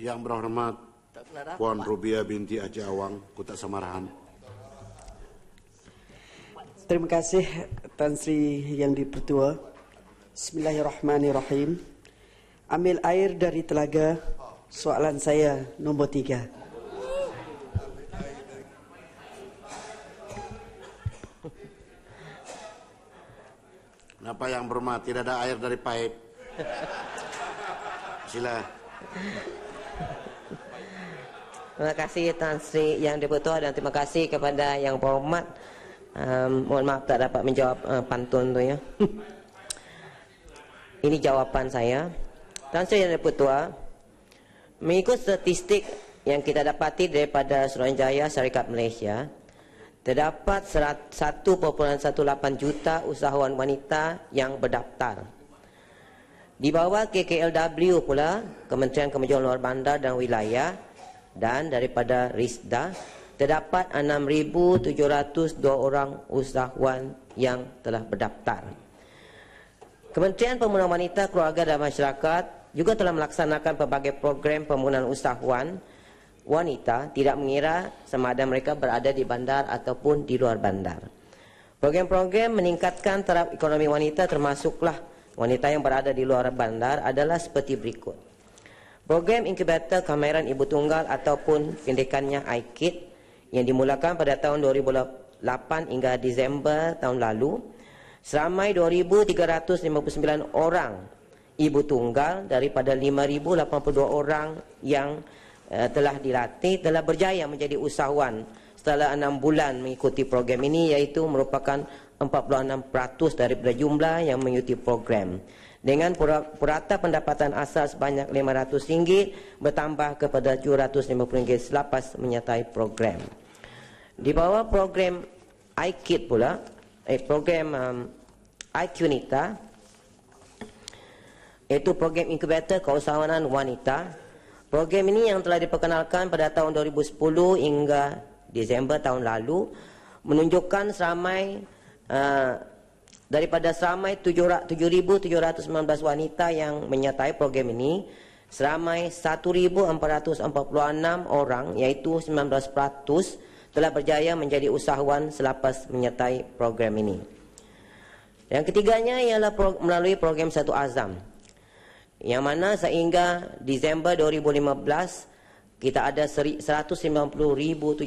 Yang berhormat Puan Rubia binti Haji Awang Kutak Samarahan Terima kasih Tan Sri Yang Dipertua Bismillahirrahmanirrahim Ambil air dari telaga Soalan saya nombor tiga Kenapa yang bermat tidak ada air dari pipe. Sila. Terima kasih Tuan Sri yang dibutuh dan terima kasih kepada yang berhormat. Um, mohon maaf tak dapat menjawab uh, pantun tu ya. Ini jawapan saya. Tuan Sri yang dibutuh, mengikut statistik yang kita dapati daripada Suruhanjaya Syarikat Malaysia, terdapat 1.18 juta usahawan wanita yang berdaftar. Di bawah KKLW pula, Kementerian Kemajuan Luar Bandar dan Wilayah dan daripada RISDA, terdapat 6,702 orang usahawan yang telah berdaftar. Kementerian Pembunuhan Wanita, Keluarga dan Masyarakat juga telah melaksanakan pelbagai program pembunuhan usahawan wanita tidak mengira sama ada mereka berada di bandar ataupun di luar bandar. Program-program meningkatkan taraf ekonomi wanita termasuklah wanita yang berada di luar bandar adalah seperti berikut. Program inkubator kemahiran ibu tunggal ataupun pendekannya IKID yang dimulakan pada tahun 2008 hingga Disember tahun lalu seramai 2359 orang ibu tunggal daripada 5082 orang yang uh, telah dilatih telah berjaya menjadi usahawan setelah 6 bulan mengikuti program ini iaitu merupakan 46% daripada jumlah yang mengikuti program dengan purata pendapatan asal sebanyak RM500 bertambah kepada RM750 selepas menyertai program. Di bawah program iKid pula, eh, program um, iQunita, iaitu program inkubator keusahawanan wanita. Program ini yang telah diperkenalkan pada tahun 2010 hingga Disember tahun lalu menunjukkan seramai Eh, daripada seramai 7719 wanita yang menyertai program ini seramai 1446 orang iaitu 19% telah berjaya menjadi usahawan selepas menyertai program ini. Yang ketiganya ialah pro, melalui program Satu Azam. Yang mana sehingga Disember 2015 kita ada 190,799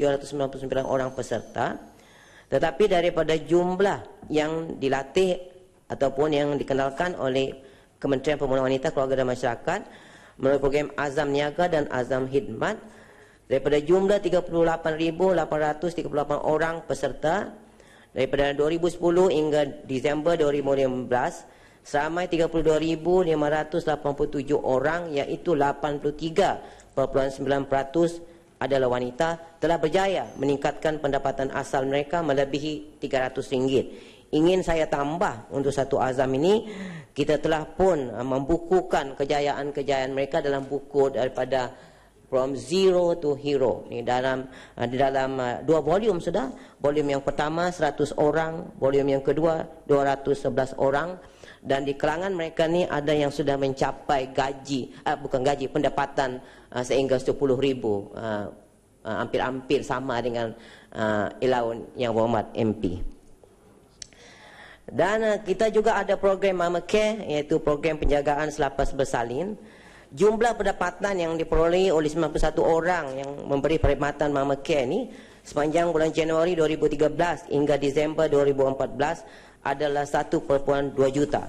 orang peserta. Tetapi daripada jumlah yang dilatih ataupun yang dikenalkan oleh Kementerian Pembangunan Wanita, Keluarga dan Masyarakat melalui program Azam Niaga dan Azam Hidmat daripada jumlah 38,838 orang peserta daripada 2010 hingga Disember 2015 seramai 32,587 orang iaitu 83.9% adalah wanita telah berjaya meningkatkan pendapatan asal mereka melebihi 300 ringgit. Ingin saya tambah untuk satu azam ini, kita telah pun uh, membukukan kejayaan-kejayaan mereka dalam buku daripada From Zero to Hero. Ini dalam uh, di dalam uh, dua volume sudah. Volume yang pertama 100 orang, volume yang kedua 211 orang dan di kalangan mereka ni ada yang sudah mencapai gaji uh, bukan gaji pendapatan uh, sehingga 10 ribu eh, hampir-hampir uh, uh, sama dengan uh, ilaun yang berhormat MP dan uh, kita juga ada program Mama Care iaitu program penjagaan selapas bersalin jumlah pendapatan yang diperoleh oleh 91 orang yang memberi perkhidmatan Mama Care ni sepanjang bulan Januari 2013 hingga Disember 2014 adalah 1.2 juta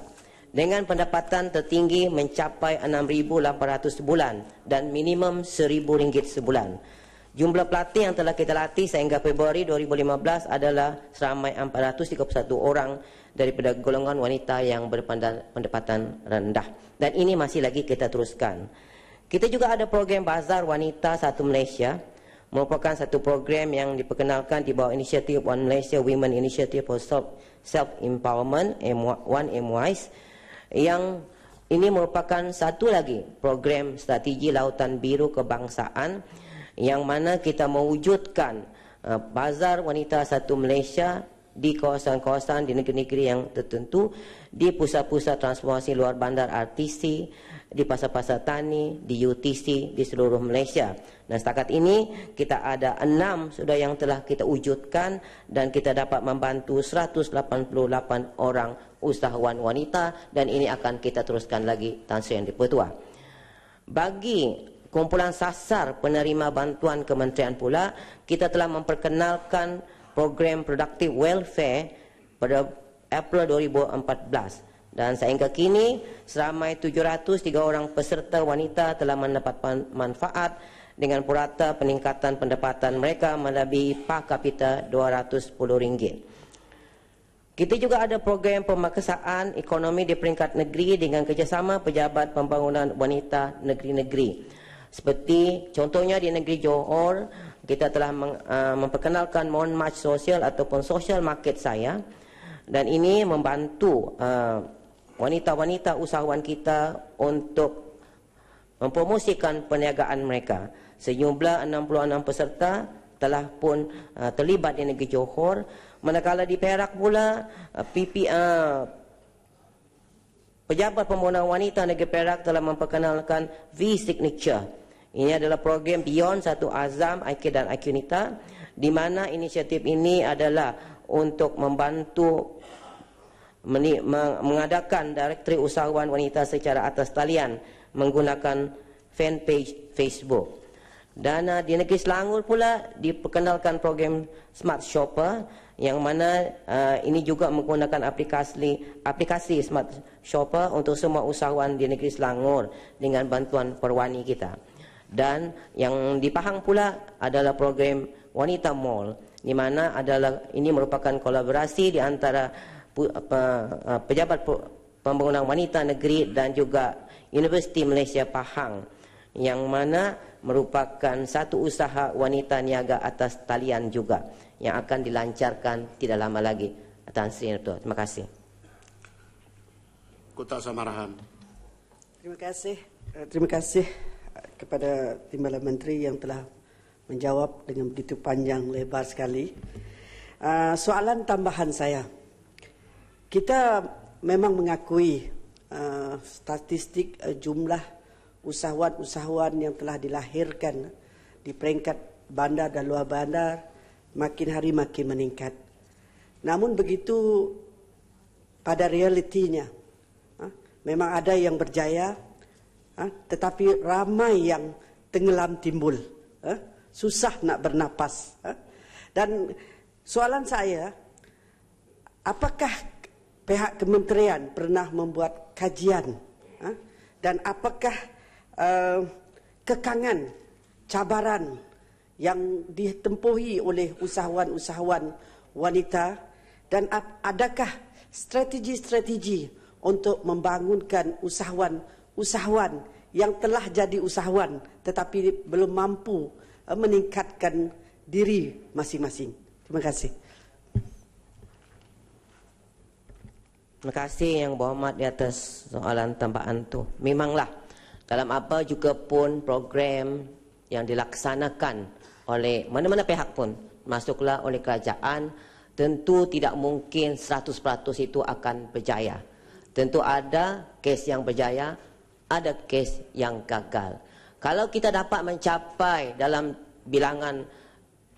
dengan pendapatan tertinggi mencapai 6800 sebulan dan minimum 1000 ringgit sebulan. Jumlah pelatih yang telah kita latih sehingga Februari 2015 adalah seramai 431 orang daripada golongan wanita yang berpendapatan rendah dan ini masih lagi kita teruskan. Kita juga ada program bazar wanita satu Malaysia merupakan satu program yang diperkenalkan di bawah inisiatif One Malaysia Women Initiative for Self Empowerment One MYs yang ini merupakan satu lagi program strategi lautan biru kebangsaan yang mana kita mewujudkan uh, bazar wanita satu Malaysia di kawasan-kawasan di negeri-negeri yang tertentu di pusat-pusat transformasi luar bandar RTC di pasar-pasar tani, di UTC, di seluruh Malaysia. Nah, setakat ini kita ada enam sudah yang telah kita wujudkan dan kita dapat membantu 188 orang usahawan wanita dan ini akan kita teruskan lagi Tan Sri Yang Dipertua. Bagi kumpulan sasar penerima bantuan kementerian pula, kita telah memperkenalkan program Produktif welfare pada April 2014 dan sehingga kini seramai 703 orang peserta wanita telah mendapat manfaat dengan purata peningkatan pendapatan mereka melebihi per kapita RM210. Kita juga ada program pemaksaan ekonomi di peringkat negeri dengan kerjasama pejabat pembangunan wanita negeri-negeri. Seperti contohnya di negeri Johor, kita telah uh, memperkenalkan mohon maaf sosial ataupun social market saya dan ini membantu uh, wanita-wanita usahawan kita untuk mempromosikan perniagaan mereka. Sejumlah 66 peserta telah pun uh, terlibat di negeri Johor. Manakala di Perak pula, PP, Pejabat Pembangunan Wanita Negeri Perak telah memperkenalkan V-Signature ini adalah program Beyond Satu Azam IK dan IKUNITA di mana inisiatif ini adalah untuk membantu mengadakan direktri usahawan wanita secara atas talian menggunakan fanpage Facebook. Dan ah, di negeri Selangor pula diperkenalkan program Smart Shopper yang mana uh, ini juga menggunakan aplikasi aplikasi Smart Shopper untuk semua usahawan di negeri Selangor dengan bantuan perwani kita dan yang di Pahang pula adalah program Wanita Mall di mana adalah ini merupakan kolaborasi di antara pejabat pembangunan wanita negeri dan juga Universiti Malaysia Pahang yang mana merupakan satu usaha wanita niaga atas talian juga yang akan dilancarkan tidak lama lagi Tuan Sri Nertua. Terima kasih. Kota Samarahan. Terima kasih. Eh, terima kasih kepada Timbalan Menteri yang telah menjawab dengan begitu panjang lebar sekali. Uh, soalan tambahan saya. Kita memang mengakui uh, statistik uh, jumlah usahawan-usahawan yang telah dilahirkan di peringkat bandar dan luar bandar makin hari makin meningkat. Namun begitu pada realitinya, memang ada yang berjaya, Ha? tetapi ramai yang tenggelam timbul ha? susah nak bernapas ha? dan soalan saya apakah pihak kementerian pernah membuat kajian dan apakah eh, kekangan cabaran yang ditempuhi oleh usahawan-usahawan wanita dan adakah strategi-strategi untuk membangunkan usahawan usahawan yang telah jadi usahawan tetapi belum mampu eh, meningkatkan diri masing-masing. Terima kasih. Terima kasih yang berhormat di atas soalan tambahan tu. Memanglah dalam apa juga pun program yang dilaksanakan oleh mana-mana pihak pun masuklah oleh kerajaan tentu tidak mungkin 100% itu akan berjaya. Tentu ada kes yang berjaya, ada kes yang gagal. Kalau kita dapat mencapai dalam bilangan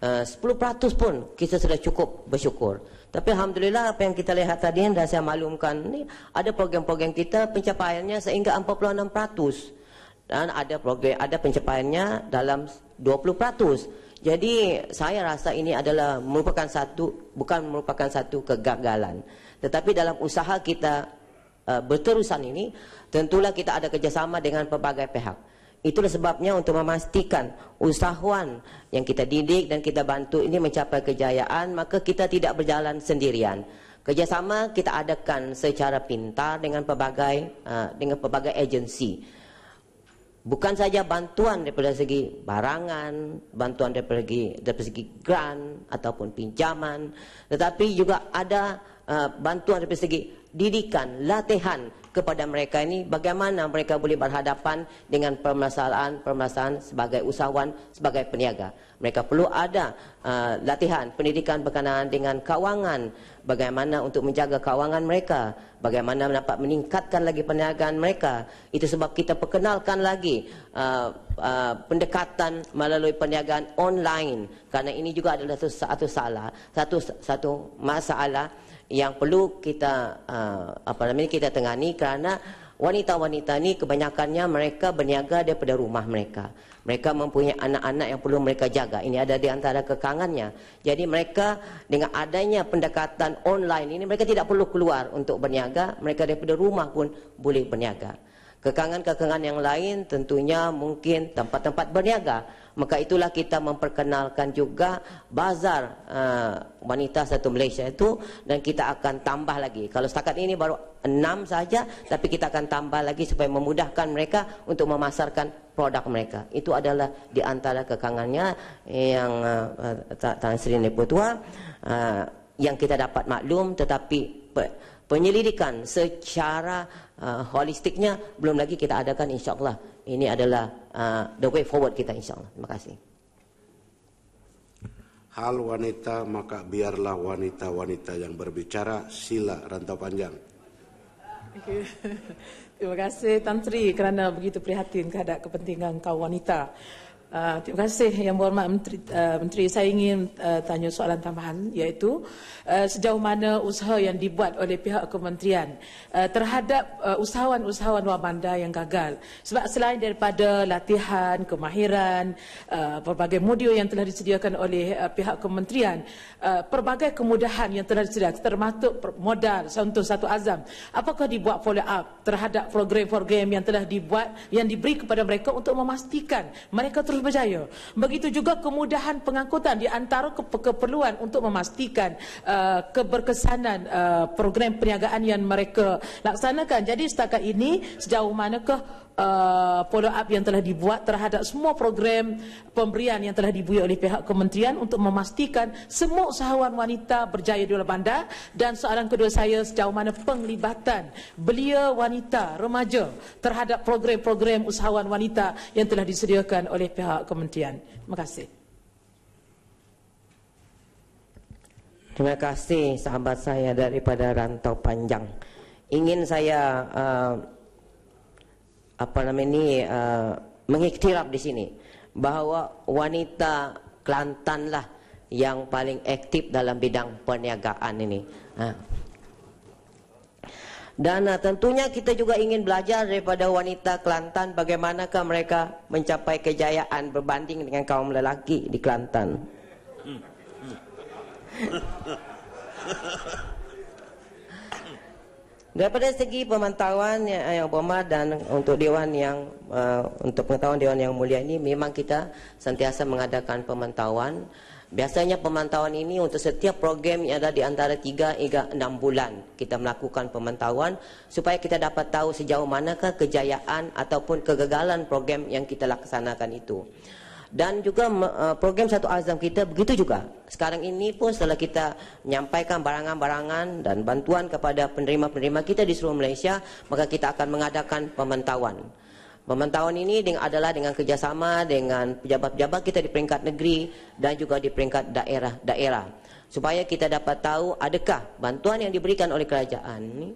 eh, uh, 10% pun kita sudah cukup bersyukur. Tapi alhamdulillah apa yang kita lihat tadi yang dah saya maklumkan ni ada program-program kita pencapaiannya sehingga 46% dan ada program ada pencapaiannya dalam 20%. Jadi saya rasa ini adalah merupakan satu bukan merupakan satu kegagalan. Tetapi dalam usaha kita Eh, berterusan ini tentulah kita ada kerjasama dengan pelbagai pihak itulah sebabnya untuk memastikan usahawan yang kita didik dan kita bantu ini mencapai kejayaan maka kita tidak berjalan sendirian kerjasama kita adakan secara pintar dengan pelbagai eh, dengan pelbagai agensi bukan saja bantuan daripada segi barangan, bantuan daripada segi, daripada segi grant ataupun pinjaman, tetapi juga ada uh, bantuan daripada segi didikan, latihan kepada mereka ini bagaimana mereka boleh berhadapan dengan permasalahan-permasalahan sebagai usahawan, sebagai peniaga. Mereka perlu ada uh, latihan, pendidikan berkenaan dengan kawangan bagaimana untuk menjaga kawangan mereka, bagaimana dapat meningkatkan lagi perniagaan mereka. Itu sebab kita perkenalkan lagi uh, uh, pendekatan melalui perniagaan online, karena ini juga adalah satu, satu salah, satu, satu masalah yang perlu kita uh, apa namanya kita tengani kerana wanita-wanita ni kebanyakannya mereka berniaga daripada rumah mereka. Mereka mempunyai anak-anak yang perlu mereka jaga. Ini ada di antara kekangannya. Jadi mereka dengan adanya pendekatan online ini mereka tidak perlu keluar untuk berniaga. Mereka daripada rumah pun boleh berniaga kekangan-kekangan yang lain tentunya mungkin tempat-tempat berniaga maka itulah kita memperkenalkan juga bazar uh, wanita satu Malaysia itu dan kita akan tambah lagi kalau setakat ini baru enam saja tapi kita akan tambah lagi supaya memudahkan mereka untuk memasarkan produk mereka itu adalah di antara kekangannya yang uh, Tan Sri Nipu uh, yang kita dapat maklum tetapi penyelidikan secara uh, holistiknya belum lagi kita adakan insyaallah ini adalah uh, the way forward kita insyaallah terima kasih hal wanita maka biarlah wanita-wanita yang berbicara sila rantau panjang terima kasih tantri kerana begitu prihatin terhadap kepentingan kaum wanita Uh, terima kasih Yang Berhormat Menteri, uh, Menteri. Saya ingin uh, tanya soalan tambahan iaitu uh, sejauh mana usaha yang dibuat oleh pihak kementerian uh, terhadap uh, usahawan-usahawan luar bandar yang gagal. Sebab selain daripada latihan, kemahiran, uh, pelbagai modul yang telah disediakan oleh uh, pihak kementerian, uh, pelbagai kemudahan yang telah disediakan termasuk modal, contoh satu azam, apakah dibuat follow up terhadap program-program yang telah dibuat, yang diberi kepada mereka untuk memastikan mereka terus terus berjaya. Begitu juga kemudahan pengangkutan di antara keperluan untuk memastikan uh, keberkesanan uh, program perniagaan yang mereka laksanakan. Jadi setakat ini sejauh manakah uh, Uh, follow up yang telah dibuat terhadap semua program pemberian yang telah dibuat oleh pihak kementerian untuk memastikan semua usahawan wanita berjaya di luar bandar dan soalan kedua saya sejauh mana penglibatan belia wanita remaja terhadap program-program usahawan wanita yang telah disediakan oleh pihak kementerian. Terima kasih. Terima kasih sahabat saya daripada rantau panjang. Ingin saya uh, apa namanya ini uh, eh, mengiktiraf di sini bahawa wanita Kelantan lah yang paling aktif dalam bidang perniagaan ini. Ha. Dan uh, tentunya kita juga ingin belajar daripada wanita Kelantan bagaimanakah mereka mencapai kejayaan berbanding dengan kaum lelaki di Kelantan. Hmm. Hmm. Daripada segi pemantauan yang, yang berhormat dan untuk dewan yang uh, untuk pengetahuan dewan yang mulia ini memang kita sentiasa mengadakan pemantauan. Biasanya pemantauan ini untuk setiap program yang ada di antara 3 hingga 6 bulan kita melakukan pemantauan supaya kita dapat tahu sejauh manakah kejayaan ataupun kegagalan program yang kita laksanakan itu dan juga eh, program satu azam kita begitu juga sekarang ini pun setelah kita menyampaikan barangan-barangan dan bantuan kepada penerima-penerima kita di seluruh Malaysia maka kita akan mengadakan pemantauan pemantauan ini adalah dengan kerjasama dengan pejabat-pejabat kita di peringkat negeri dan juga di peringkat daerah-daerah supaya kita dapat tahu adakah bantuan yang diberikan oleh kerajaan ini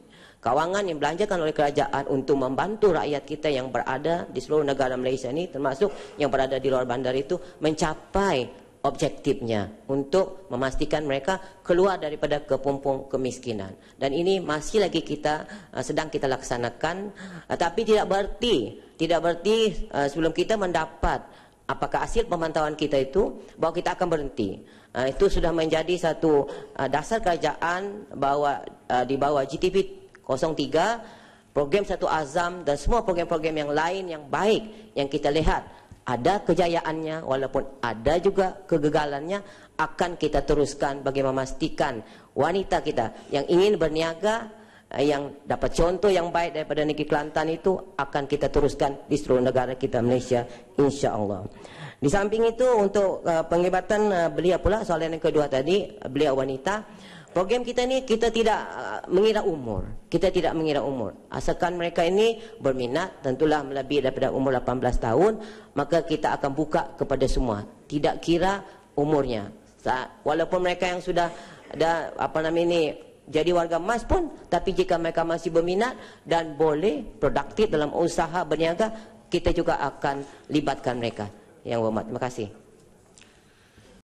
kawangan yang belanjakan oleh kerajaan untuk membantu rakyat kita yang berada di seluruh negara Malaysia ini termasuk yang berada di luar bandar itu mencapai objektifnya untuk memastikan mereka keluar daripada kepompong kemiskinan dan ini masih lagi kita uh, sedang kita laksanakan uh, tapi tidak berarti tidak berarti uh, sebelum kita mendapat apakah hasil pemantauan kita itu bahawa kita akan berhenti Uh, itu sudah menjadi satu uh, dasar kerajaan bahawa uh, ah, di bawah GTP 03 program satu azam dan semua program-program yang lain yang baik yang kita lihat ada kejayaannya walaupun ada juga kegagalannya akan kita teruskan bagi memastikan wanita kita yang ingin berniaga uh, yang dapat contoh yang baik daripada negeri Kelantan itu akan kita teruskan di seluruh negara kita Malaysia insya-Allah. Di samping itu untuk uh, penglibatan uh, beliau pula soalan yang kedua tadi belia wanita. Program kita ni kita tidak uh, mengira umur. Kita tidak mengira umur. Asalkan mereka ini berminat tentulah melebihi daripada umur 18 tahun, maka kita akan buka kepada semua. Tidak kira umurnya. Walaupun mereka yang sudah ada apa namanya ini jadi warga emas pun tapi jika mereka masih berminat dan boleh produktif dalam usaha berniaga, kita juga akan libatkan mereka yang hormat. Terima kasih.